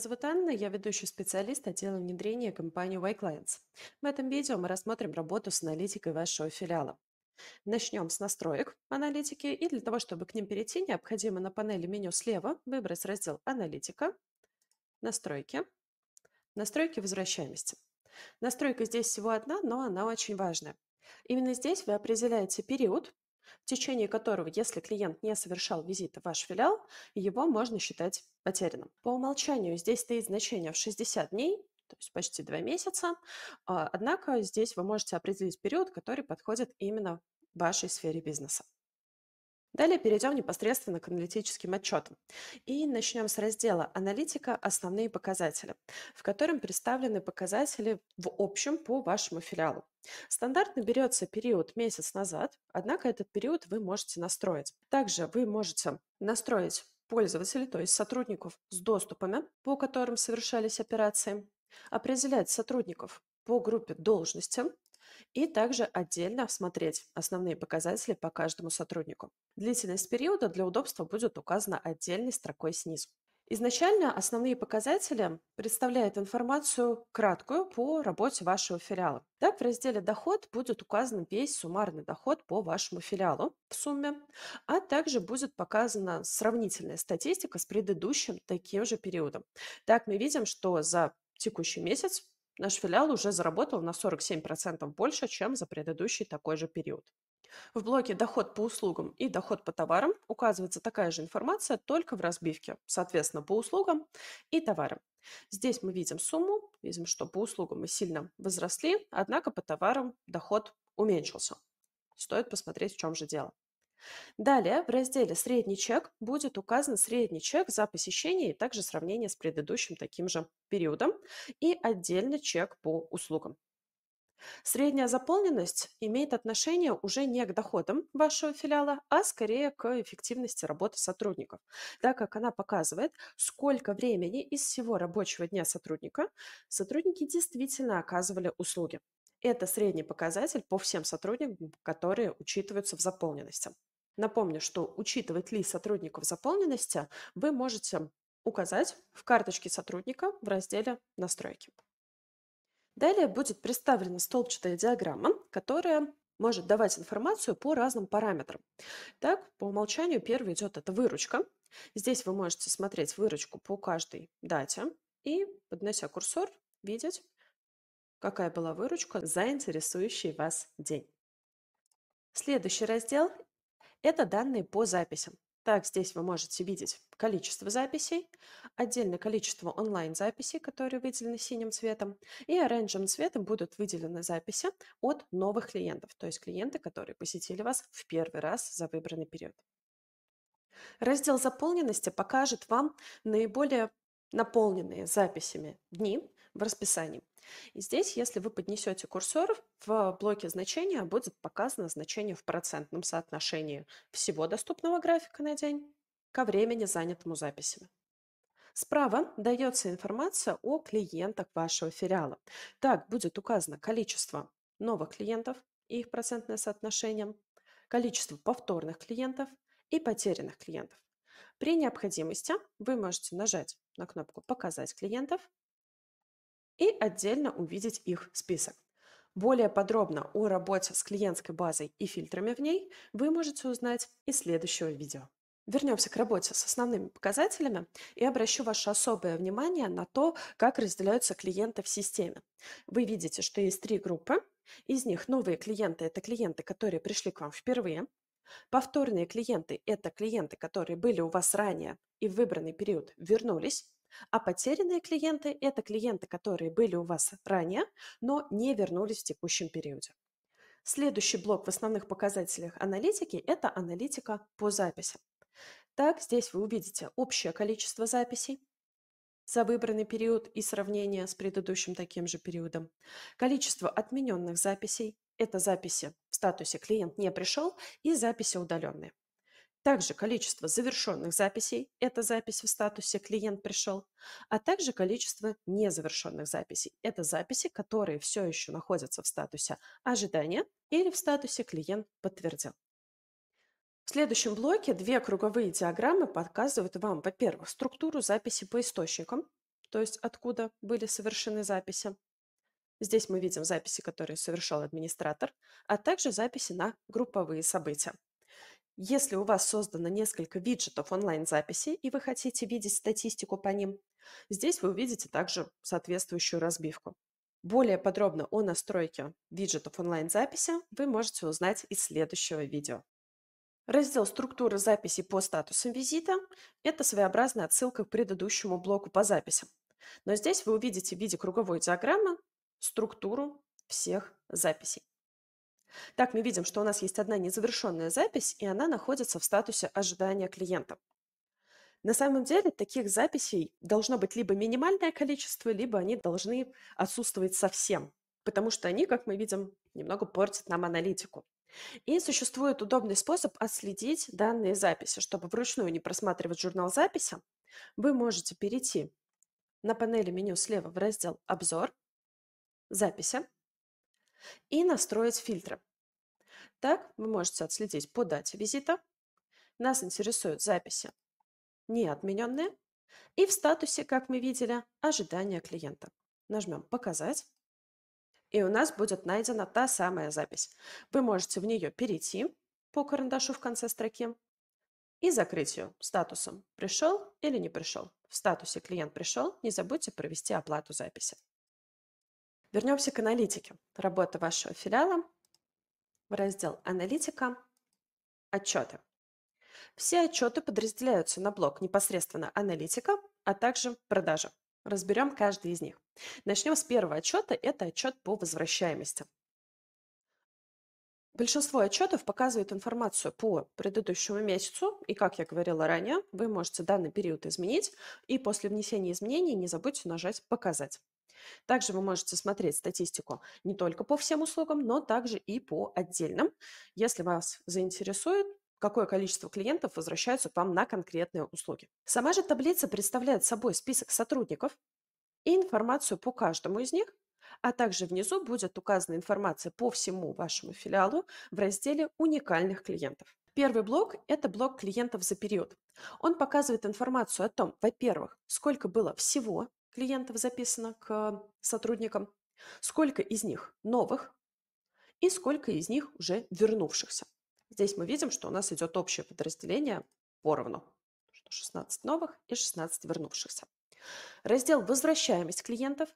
зовут Анна, я ведущий специалист отдела внедрения компании Y-Clients. В этом видео мы рассмотрим работу с аналитикой вашего филиала. Начнем с настроек аналитики, и для того, чтобы к ним перейти, необходимо на панели меню слева выбрать раздел «Аналитика», «Настройки», «Настройки возвращаемости». Настройка здесь всего одна, но она очень важная. Именно здесь вы определяете период, в течение которого, если клиент не совершал визита в ваш филиал, его можно считать потерянным. По умолчанию здесь стоит значение в 60 дней, то есть почти два месяца. А, однако здесь вы можете определить период, который подходит именно вашей сфере бизнеса. Далее перейдем непосредственно к аналитическим отчетам. И начнем с раздела «Аналитика. Основные показатели», в котором представлены показатели в общем по вашему филиалу. Стандартно берется период месяц назад, однако этот период вы можете настроить. Также вы можете настроить пользователей, то есть сотрудников с доступами, по которым совершались операции, определять сотрудников по группе должности и также отдельно смотреть основные показатели по каждому сотруднику. Длительность периода для удобства будет указана отдельной строкой снизу. Изначально основные показатели представляют информацию краткую по работе вашего филиала. Так, в разделе «Доход» будет указан весь суммарный доход по вашему филиалу в сумме, а также будет показана сравнительная статистика с предыдущим таким же периодом. Так, мы видим, что за текущий месяц Наш филиал уже заработал на 47% больше, чем за предыдущий такой же период. В блоке «Доход по услугам» и «Доход по товарам» указывается такая же информация, только в разбивке, соответственно, по услугам и товарам. Здесь мы видим сумму, видим, что по услугам мы сильно возросли, однако по товарам доход уменьшился. Стоит посмотреть, в чем же дело. Далее в разделе «Средний чек» будет указан средний чек за посещение и также сравнение с предыдущим таким же периодом и отдельно чек по услугам. Средняя заполненность имеет отношение уже не к доходам вашего филиала, а скорее к эффективности работы сотрудников, так как она показывает, сколько времени из всего рабочего дня сотрудника сотрудники действительно оказывали услуги. Это средний показатель по всем сотрудникам, которые учитываются в заполненности. Напомню, что учитывать лист сотрудников заполненности вы можете указать в карточке сотрудника в разделе «Настройки». Далее будет представлена столбчатая диаграмма, которая может давать информацию по разным параметрам. Так, по умолчанию первый идет это выручка. Здесь вы можете смотреть выручку по каждой дате и, поднося курсор, видеть, какая была выручка за интересующий вас день. Следующий раздел это данные по записям. Так, здесь вы можете видеть количество записей, отдельное количество онлайн-записей, которые выделены синим цветом, и оранжевым цветом будут выделены записи от новых клиентов, то есть клиенты, которые посетили вас в первый раз за выбранный период. Раздел заполненности покажет вам наиболее наполненные записями дни, в расписании. И здесь, если вы поднесете курсор, в блоке значения будет показано значение в процентном соотношении всего доступного графика на день ко времени, занятому записями. Справа дается информация о клиентах вашего филиала. Так будет указано количество новых клиентов и их процентное соотношение, количество повторных клиентов и потерянных клиентов. При необходимости вы можете нажать на кнопку «Показать клиентов» и отдельно увидеть их список. Более подробно о работе с клиентской базой и фильтрами в ней вы можете узнать из следующего видео. Вернемся к работе с основными показателями и обращу ваше особое внимание на то, как разделяются клиенты в системе. Вы видите, что есть три группы. Из них новые клиенты – это клиенты, которые пришли к вам впервые. Повторные клиенты – это клиенты, которые были у вас ранее и в выбранный период вернулись. А потерянные клиенты – это клиенты, которые были у вас ранее, но не вернулись в текущем периоде. Следующий блок в основных показателях аналитики – это аналитика по записям. Так, здесь вы увидите общее количество записей, за выбранный период и сравнение с предыдущим таким же периодом. Количество отмененных записей – это записи в статусе «клиент не пришел» и записи удаленные также количество завершенных записей, это запись в статусе «клиент пришел», а также количество незавершенных записей, это записи, которые все еще находятся в статусе ожидание или в статусе «клиент подтвердил». В следующем блоке две круговые диаграммы показывают вам, во-первых, структуру записи по источникам, то есть откуда были совершены записи. Здесь мы видим записи, которые совершал администратор, а также записи на групповые события. Если у вас создано несколько виджетов онлайн-записи и вы хотите видеть статистику по ним, здесь вы увидите также соответствующую разбивку. Более подробно о настройке виджетов онлайн-записи вы можете узнать из следующего видео. Раздел «Структура записи по статусам визита» – это своеобразная отсылка к предыдущему блоку по записям. Но здесь вы увидите в виде круговой диаграммы структуру всех записей. Так мы видим, что у нас есть одна незавершенная запись, и она находится в статусе ожидания клиента. На самом деле таких записей должно быть либо минимальное количество, либо они должны отсутствовать совсем, потому что они, как мы видим, немного портят нам аналитику. И существует удобный способ отследить данные записи. Чтобы вручную не просматривать журнал записи, вы можете перейти на панели меню слева в раздел «Обзор», «Записи», и настроить фильтры. Так вы можете отследить по дате визита. Нас интересуют записи не отмененные. И в статусе, как мы видели, ожидания клиента. Нажмем «Показать». И у нас будет найдена та самая запись. Вы можете в нее перейти по карандашу в конце строки и закрыть ее статусом «Пришел» или «Не пришел». В статусе «Клиент пришел» не забудьте провести оплату записи. Вернемся к аналитике. Работа вашего филиала. в Раздел «Аналитика». Отчеты. Все отчеты подразделяются на блок непосредственно аналитика, а также продажа. Разберем каждый из них. Начнем с первого отчета. Это отчет по возвращаемости. Большинство отчетов показывает информацию по предыдущему месяцу, и, как я говорила ранее, вы можете данный период изменить, и после внесения изменений не забудьте нажать «Показать». Также вы можете смотреть статистику не только по всем услугам, но также и по отдельным. Если вас заинтересует, какое количество клиентов возвращаются к вам на конкретные услуги. Сама же таблица представляет собой список сотрудников и информацию по каждому из них, а также внизу будет указана информация по всему вашему филиалу в разделе «Уникальных клиентов». Первый блок – это блок клиентов за период. Он показывает информацию о том, во-первых, сколько было всего клиентов записано к сотрудникам, сколько из них новых и сколько из них уже вернувшихся. Здесь мы видим, что у нас идет общее подразделение поровну, что 16 новых и 16 вернувшихся. Раздел «Возвращаемость клиентов»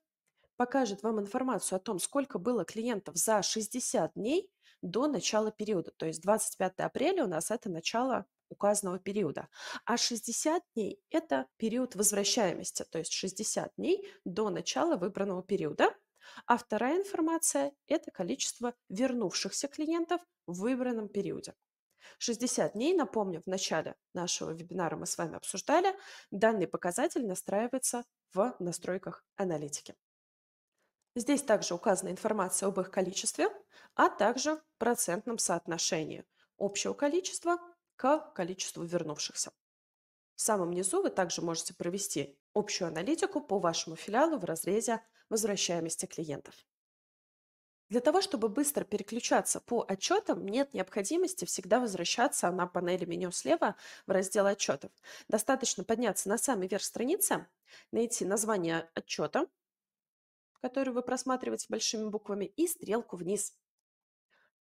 покажет вам информацию о том, сколько было клиентов за 60 дней до начала периода. То есть 25 апреля у нас это начало указанного периода. А 60 дней – это период возвращаемости, то есть 60 дней до начала выбранного периода. А вторая информация – это количество вернувшихся клиентов в выбранном периоде. 60 дней, напомню, в начале нашего вебинара мы с вами обсуждали, данный показатель настраивается в настройках аналитики. Здесь также указана информация об их количестве, а также процентном соотношении общего количества к количеству вернувшихся. В самом низу вы также можете провести общую аналитику по вашему филиалу в разрезе возвращаемости клиентов. Для того, чтобы быстро переключаться по отчетам, нет необходимости всегда возвращаться на панели меню слева в раздел отчетов. Достаточно подняться на самый верх страницы, найти название отчета, который вы просматриваете большими буквами, и стрелку вниз.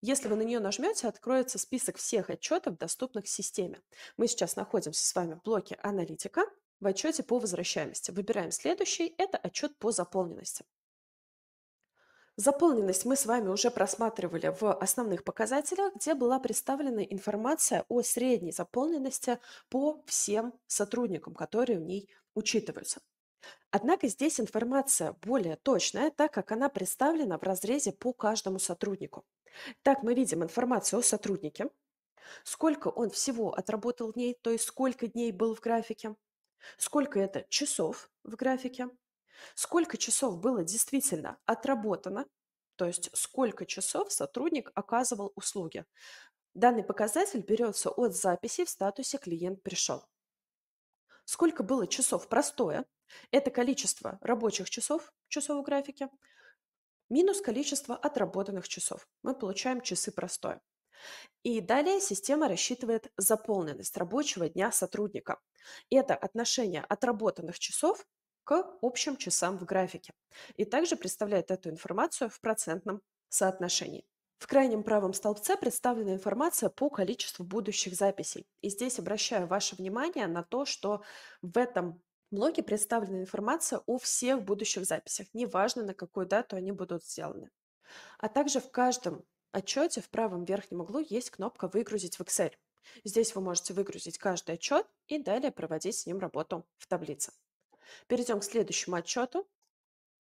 Если вы на нее нажмете, откроется список всех отчетов, доступных в системе. Мы сейчас находимся с вами в блоке «Аналитика» в отчете по возвращаемости. Выбираем следующий – это отчет по заполненности. Заполненность мы с вами уже просматривали в основных показателях, где была представлена информация о средней заполненности по всем сотрудникам, которые в ней учитываются. Однако здесь информация более точная, так как она представлена в разрезе по каждому сотруднику. Так мы видим информацию о сотруднике, сколько он всего отработал дней, то есть сколько дней был в графике, сколько это часов в графике, сколько часов было действительно отработано, то есть сколько часов сотрудник оказывал услуги. Данный показатель берется от записи в статусе «клиент пришел». Сколько было часов простое, это количество рабочих часов, часов в графике, минус количество отработанных часов. Мы получаем часы простое. И далее система рассчитывает заполненность рабочего дня сотрудника. Это отношение отработанных часов к общим часам в графике. И также представляет эту информацию в процентном соотношении. В крайнем правом столбце представлена информация по количеству будущих записей. И здесь обращаю ваше внимание на то, что в этом в блоге представлена информация о всех будущих записях, неважно на какую дату они будут сделаны. А также в каждом отчете в правом верхнем углу есть кнопка «Выгрузить в Excel». Здесь вы можете выгрузить каждый отчет и далее проводить с ним работу в таблице. Перейдем к следующему отчету.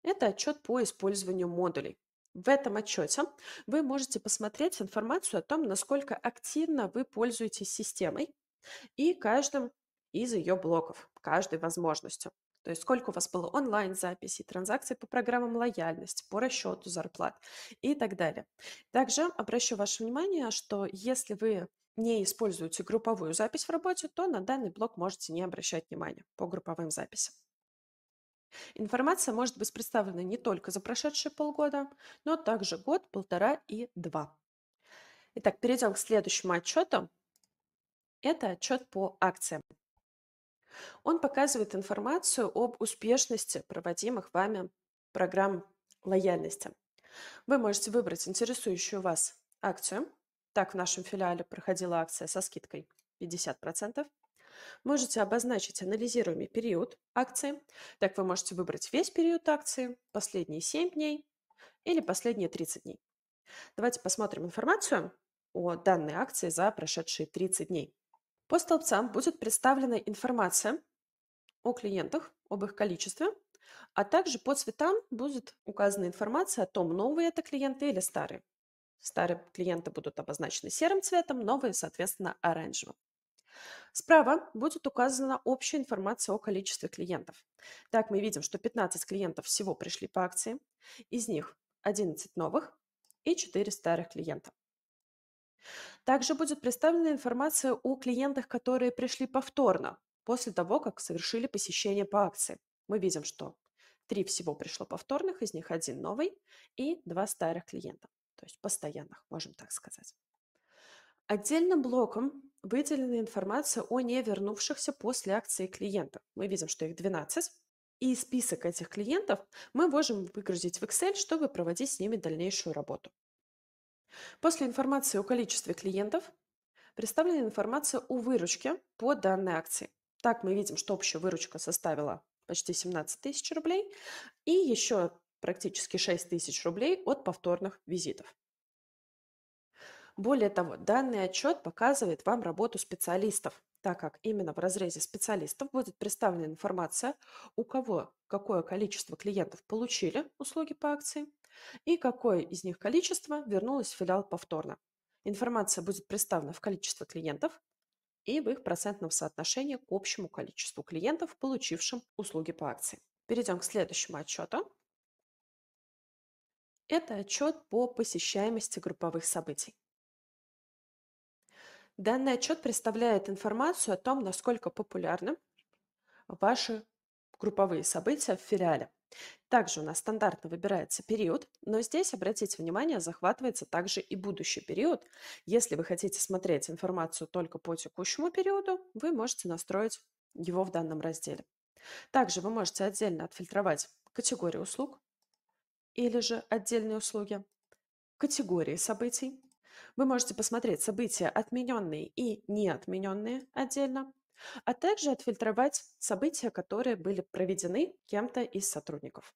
Это отчет по использованию модулей. В этом отчете вы можете посмотреть информацию о том, насколько активно вы пользуетесь системой и каждым из ее блоков каждой возможностью. То есть сколько у вас было онлайн-записей, транзакций по программам лояльности, по расчету зарплат и так далее. Также обращу ваше внимание, что если вы не используете групповую запись в работе, то на данный блок можете не обращать внимания по групповым записям. Информация может быть представлена не только за прошедшие полгода, но также год, полтора и два. Итак, перейдем к следующему отчету. Это отчет по акциям. Он показывает информацию об успешности проводимых вами программ лояльности. Вы можете выбрать интересующую вас акцию. Так в нашем филиале проходила акция со скидкой 50%. Можете обозначить анализируемый период акции. Так вы можете выбрать весь период акции, последние 7 дней или последние 30 дней. Давайте посмотрим информацию о данной акции за прошедшие 30 дней. По столбцам будет представлена информация о клиентах, об их количестве, а также по цветам будет указана информация о том, новые это клиенты или старые. Старые клиенты будут обозначены серым цветом, новые, соответственно, оранжевым. Справа будет указана общая информация о количестве клиентов. Так, мы видим, что 15 клиентов всего пришли по акции, из них 11 новых и 4 старых клиента. Также будет представлена информация о клиентах, которые пришли повторно после того, как совершили посещение по акции. Мы видим, что три всего пришло повторных, из них один новый и два старых клиента, то есть постоянных, можем так сказать. Отдельным блоком выделена информация о не вернувшихся после акции клиентах. Мы видим, что их 12, и список этих клиентов мы можем выгрузить в Excel, чтобы проводить с ними дальнейшую работу. После информации о количестве клиентов представлена информация о выручке по данной акции. Так мы видим, что общая выручка составила почти 17 тысяч рублей и еще практически 6 тысяч рублей от повторных визитов. Более того, данный отчет показывает вам работу специалистов, так как именно в разрезе специалистов будет представлена информация, у кого какое количество клиентов получили услуги по акции, и какое из них количество вернулось в филиал повторно. Информация будет представлена в количестве клиентов и в их процентном соотношении к общему количеству клиентов, получившим услуги по акции. Перейдем к следующему отчету. Это отчет по посещаемости групповых событий. Данный отчет представляет информацию о том, насколько популярны ваши групповые события в филиале. Также у нас стандартно выбирается период, но здесь, обратите внимание, захватывается также и будущий период. Если вы хотите смотреть информацию только по текущему периоду, вы можете настроить его в данном разделе. Также вы можете отдельно отфильтровать категории услуг или же отдельные услуги, категории событий. Вы можете посмотреть события отмененные и неотмененные отдельно, а также отфильтровать события, которые были проведены кем-то из сотрудников.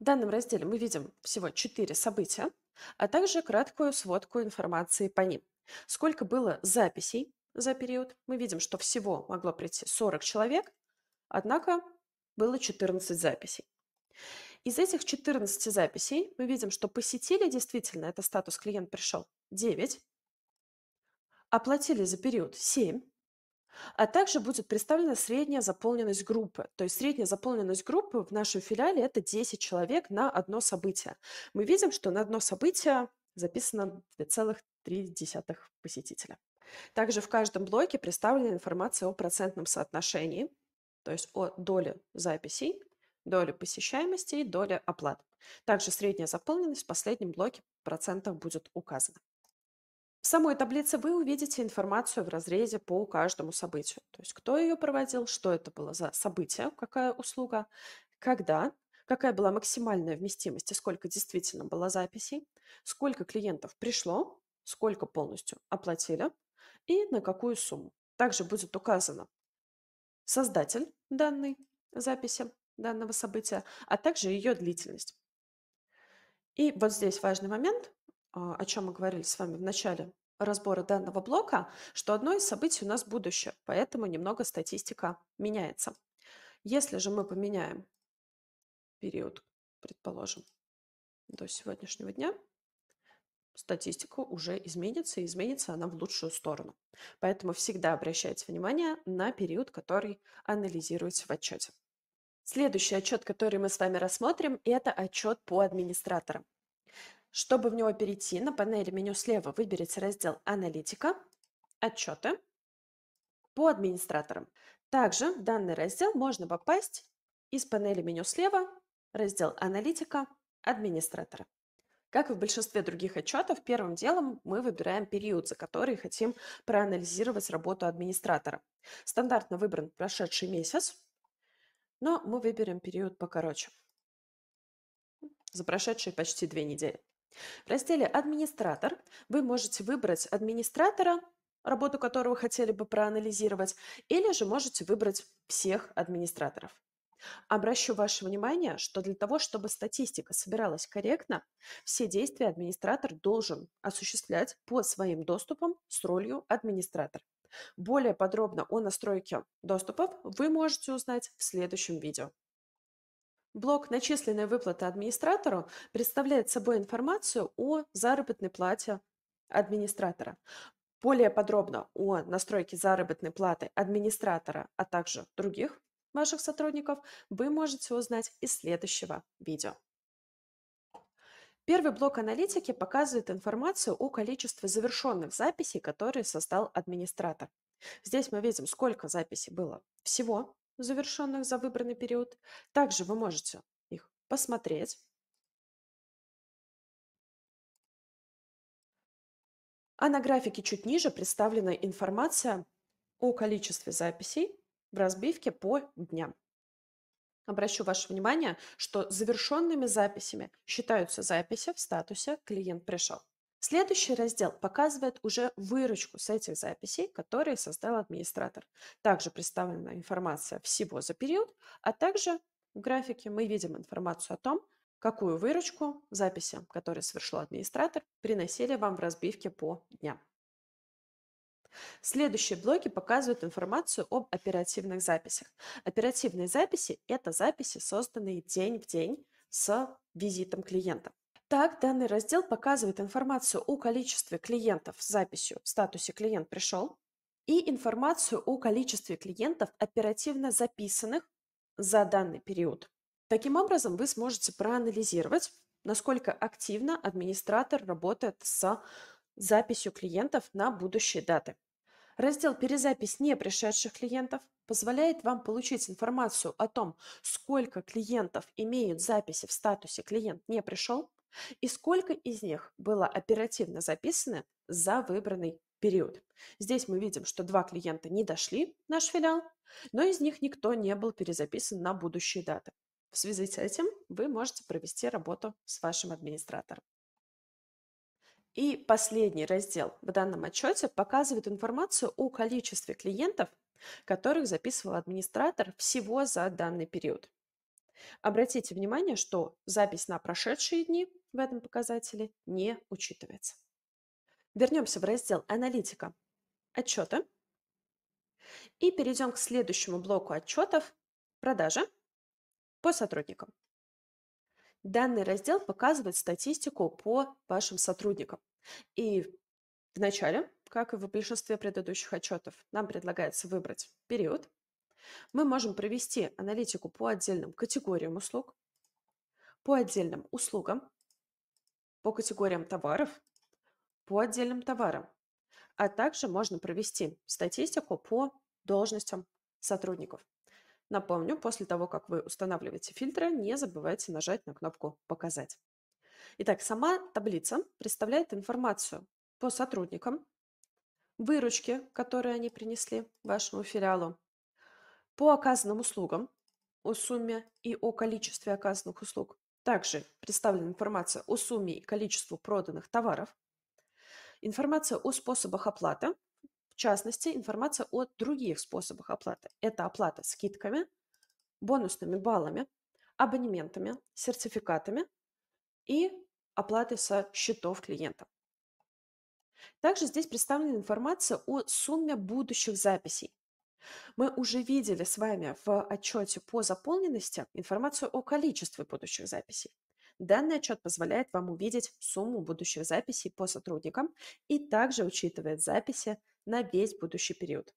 В данном разделе мы видим всего 4 события, а также краткую сводку информации по ним. Сколько было записей за период? Мы видим, что всего могло прийти 40 человек, однако было 14 записей. Из этих 14 записей мы видим, что посетили действительно, это статус клиент пришел, 9, оплатили за период 7, а также будет представлена средняя заполненность группы. То есть средняя заполненность группы в нашем филиале это 10 человек на одно событие. Мы видим, что на одно событие записано 2,3 посетителя. Также в каждом блоке представлена информация о процентном соотношении, то есть о доле записей, доле посещаемости и доле оплат. Также средняя заполненность в последнем блоке процентов будет указана. В самой таблице вы увидите информацию в разрезе по каждому событию. То есть кто ее проводил, что это было за событие, какая услуга, когда, какая была максимальная вместимость и сколько действительно было записей, сколько клиентов пришло, сколько полностью оплатили и на какую сумму. Также будет указано создатель данной записи, данного события, а также ее длительность. И вот здесь важный момент. А, о чем мы говорили с вами в начале разбора данного блока, что одно из событий у нас будущее, поэтому немного статистика меняется. Если же мы поменяем период, предположим, до сегодняшнего дня, статистика уже изменится, и изменится она в лучшую сторону. Поэтому всегда обращайте внимание на период, который анализируется в отчете. Следующий отчет, который мы с вами рассмотрим, это отчет по администраторам. Чтобы в него перейти, на панели меню слева выберите раздел «Аналитика», «Отчеты», «По администраторам». Также в данный раздел можно попасть из панели меню слева, раздел «Аналитика», «Администраторы». Как и в большинстве других отчетов, первым делом мы выбираем период, за который хотим проанализировать работу администратора. Стандартно выбран прошедший месяц, но мы выберем период покороче, за прошедшие почти две недели. В разделе «Администратор» вы можете выбрать администратора, работу которого хотели бы проанализировать, или же можете выбрать всех администраторов. Обращу ваше внимание, что для того, чтобы статистика собиралась корректно, все действия администратор должен осуществлять по своим доступам с ролью администратор. Более подробно о настройке доступов вы можете узнать в следующем видео. Блок «Начисленная выплата администратору» представляет собой информацию о заработной плате администратора. Более подробно о настройке заработной платы администратора, а также других ваших сотрудников вы можете узнать из следующего видео. Первый блок аналитики показывает информацию о количестве завершенных записей, которые создал администратор. Здесь мы видим, сколько записей было всего, завершенных за выбранный период. Также вы можете их посмотреть. А на графике чуть ниже представлена информация о количестве записей в разбивке по дням. Обращу ваше внимание, что завершенными записями считаются записи в статусе «Клиент пришел». Следующий раздел показывает уже выручку с этих записей, которые создал администратор. Также представлена информация всего за период, а также в графике мы видим информацию о том, какую выручку записи, которые совершил администратор, приносили вам в разбивке по дням. Следующие блоки показывают информацию об оперативных записях. Оперативные записи – это записи, созданные день в день с визитом клиента. Так, данный раздел показывает информацию о количестве клиентов с записью в статусе «Клиент пришел» и информацию о количестве клиентов, оперативно записанных за данный период. Таким образом, вы сможете проанализировать, насколько активно администратор работает с записью клиентов на будущие даты. Раздел «Перезапись не пришедших клиентов» позволяет вам получить информацию о том, сколько клиентов имеют записи в статусе «Клиент не пришел», и сколько из них было оперативно записано за выбранный период. Здесь мы видим, что два клиента не дошли в наш филиал, но из них никто не был перезаписан на будущие даты. В связи с этим вы можете провести работу с вашим администратором. И последний раздел в данном отчете показывает информацию о количестве клиентов, которых записывал администратор всего за данный период. Обратите внимание, что запись на прошедшие дни в этом показателе не учитывается. Вернемся в раздел «Аналитика. Отчеты». И перейдем к следующему блоку отчетов «Продажа» по сотрудникам. Данный раздел показывает статистику по вашим сотрудникам. И в начале, как и в большинстве предыдущих отчетов, нам предлагается выбрать период. Мы можем провести аналитику по отдельным категориям услуг, по отдельным услугам, по категориям товаров, по отдельным товарам, а также можно провести статистику по должностям сотрудников. Напомню, после того, как вы устанавливаете фильтры, не забывайте нажать на кнопку «Показать». Итак, сама таблица представляет информацию по сотрудникам, выручке, которые они принесли вашему филиалу, по оказанным услугам, о сумме и о количестве оказанных услуг, также представлена информация о сумме и количеству проданных товаров, информация о способах оплаты, в частности, информация о других способах оплаты. Это оплата скидками, бонусными баллами, абонементами, сертификатами и оплаты со счетов клиента. Также здесь представлена информация о сумме будущих записей. Мы уже видели с вами в отчете по заполненности информацию о количестве будущих записей. Данный отчет позволяет вам увидеть сумму будущих записей по сотрудникам и также учитывает записи на весь будущий период.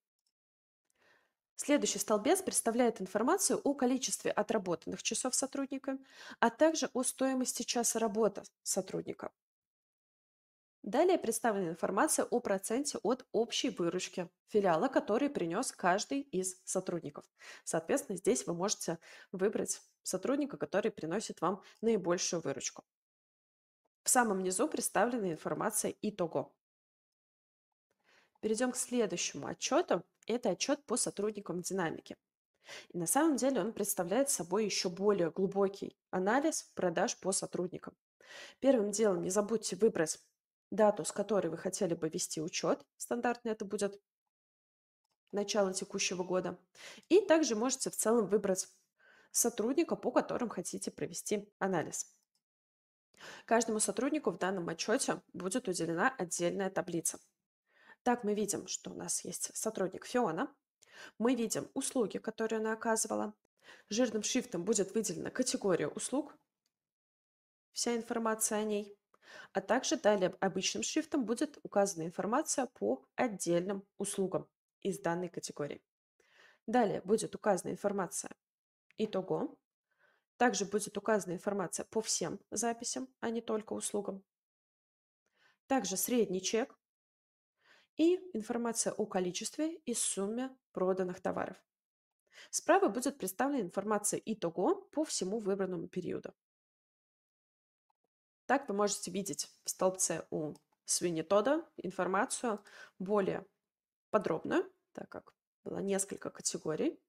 Следующий столбец представляет информацию о количестве отработанных часов сотрудника, а также о стоимости часа работы сотрудника. Далее представлена информация о проценте от общей выручки филиала, который принес каждый из сотрудников. Соответственно, здесь вы можете выбрать сотрудника, который приносит вам наибольшую выручку. В самом низу представлена информация итого. Перейдем к следующему отчету. Это отчет по сотрудникам динамики. И на самом деле он представляет собой еще более глубокий анализ продаж по сотрудникам. Первым делом не забудьте выбрать дату, с которой вы хотели бы вести учет. Стандартно это будет начало текущего года. И также можете в целом выбрать сотрудника, по которым хотите провести анализ. Каждому сотруднику в данном отчете будет уделена отдельная таблица. Так мы видим, что у нас есть сотрудник Фиона, мы видим услуги, которые она оказывала, жирным шрифтом будет выделена категория услуг, вся информация о ней, а также далее обычным шрифтом будет указана информация по отдельным услугам из данной категории. Далее будет указана информация итого. Также будет указана информация по всем записям, а не только услугам. Также средний чек и информация о количестве и сумме проданных товаров. Справа будет представлена информация итого по всему выбранному периоду. Так вы можете видеть в столбце у свинитода информацию более подробную, так как было несколько категорий,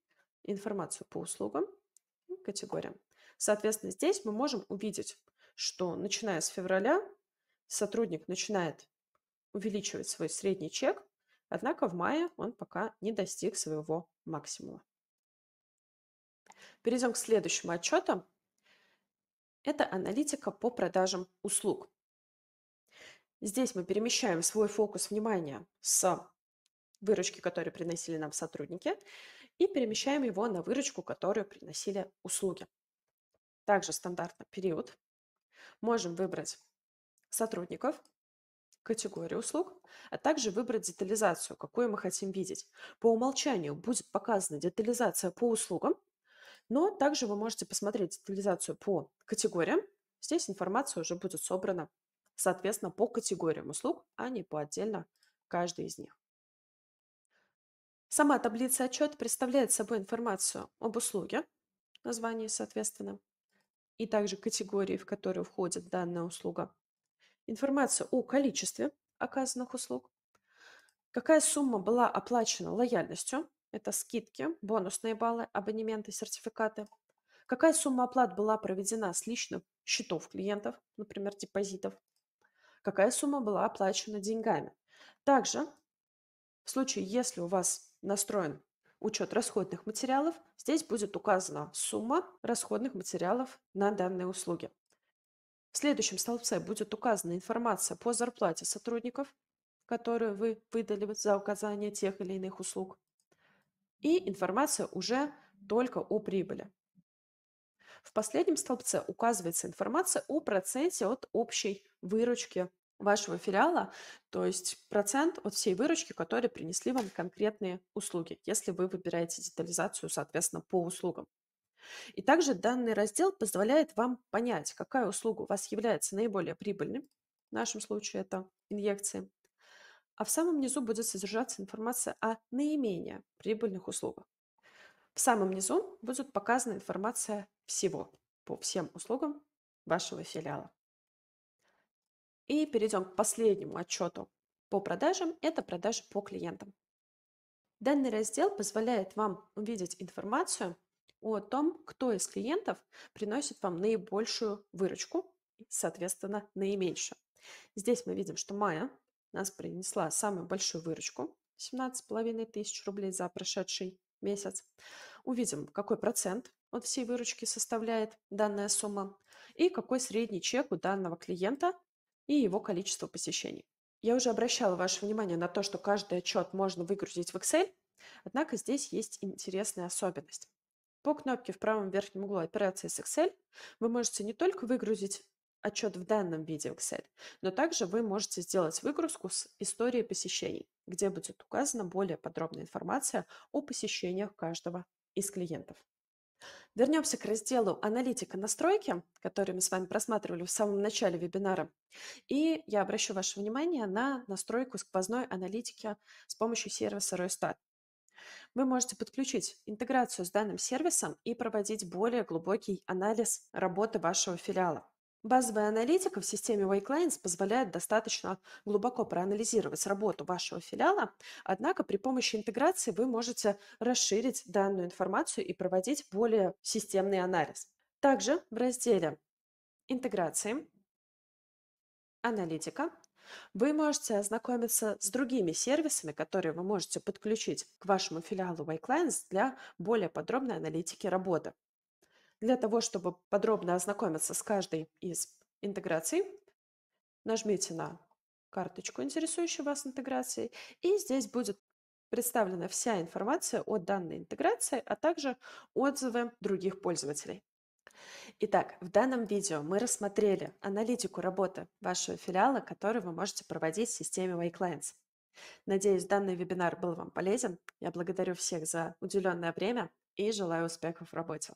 информацию по услугам и категориям. Соответственно, здесь мы можем увидеть, что начиная с февраля сотрудник начинает увеличивать свой средний чек, однако в мае он пока не достиг своего максимума. Перейдем к следующему отчету. Это аналитика по продажам услуг. Здесь мы перемещаем свой фокус внимания с выручки, которую приносили нам сотрудники, и перемещаем его на выручку, которую приносили услуги. Также стандартно период. Можем выбрать сотрудников, категорию услуг, а также выбрать детализацию, какую мы хотим видеть. По умолчанию будет показана детализация по услугам, но также вы можете посмотреть детализацию по категориям. Здесь информация уже будет собрана, соответственно, по категориям услуг, а не по отдельно каждой из них. Сама таблица отчет представляет собой информацию об услуге, названии, соответственно, и также категории, в которые входит данная услуга. Информация о количестве оказанных услуг, какая сумма была оплачена лояльностью, это скидки, бонусные баллы, абонементы, сертификаты. Какая сумма оплат была проведена с личных счетов клиентов, например, депозитов? Какая сумма была оплачена деньгами? Также, в случае, если у вас настроен учет расходных материалов, здесь будет указана сумма расходных материалов на данные услуги. В следующем столбце будет указана информация по зарплате сотрудников, которую вы выдали за указание тех или иных услуг и информация уже только о прибыли. В последнем столбце указывается информация о проценте от общей выручки вашего филиала, то есть процент от всей выручки, которые принесли вам конкретные услуги, если вы выбираете детализацию, соответственно, по услугам. И также данный раздел позволяет вам понять, какая услуга у вас является наиболее прибыльной, в нашем случае это инъекции, а в самом низу будет содержаться информация о наименее прибыльных услугах. В самом низу будет показана информация всего по всем услугам вашего филиала. И перейдем к последнему отчету по продажам. Это продажи по клиентам. Данный раздел позволяет вам увидеть информацию о том, кто из клиентов приносит вам наибольшую выручку, соответственно, наименьшую. Здесь мы видим, что Майя нас принесла самую большую выручку, 17,5 тысяч рублей за прошедший месяц. Увидим, какой процент от всей выручки составляет данная сумма и какой средний чек у данного клиента и его количество посещений. Я уже обращала ваше внимание на то, что каждый отчет можно выгрузить в Excel, однако здесь есть интересная особенность. По кнопке в правом верхнем углу операции с Excel вы можете не только выгрузить отчет в данном виде в Excel, но также вы можете сделать выгрузку с историей посещений, где будет указана более подробная информация о посещениях каждого из клиентов. Вернемся к разделу «Аналитика настройки», который мы с вами просматривали в самом начале вебинара. И я обращу ваше внимание на настройку сквозной аналитики с помощью сервиса Rostat. Вы можете подключить интеграцию с данным сервисом и проводить более глубокий анализ работы вашего филиала. Базовая аналитика в системе WayClients позволяет достаточно глубоко проанализировать работу вашего филиала, однако при помощи интеграции вы можете расширить данную информацию и проводить более системный анализ. Также в разделе «Интеграции», «Аналитика» вы можете ознакомиться с другими сервисами, которые вы можете подключить к вашему филиалу WayClients для более подробной аналитики работы. Для того, чтобы подробно ознакомиться с каждой из интеграций, нажмите на карточку, интересующую вас интеграции, и здесь будет представлена вся информация о данной интеграции, а также отзывы других пользователей. Итак, в данном видео мы рассмотрели аналитику работы вашего филиала, который вы можете проводить в системе MyClients. Надеюсь, данный вебинар был вам полезен. Я благодарю всех за уделенное время и желаю успехов в работе.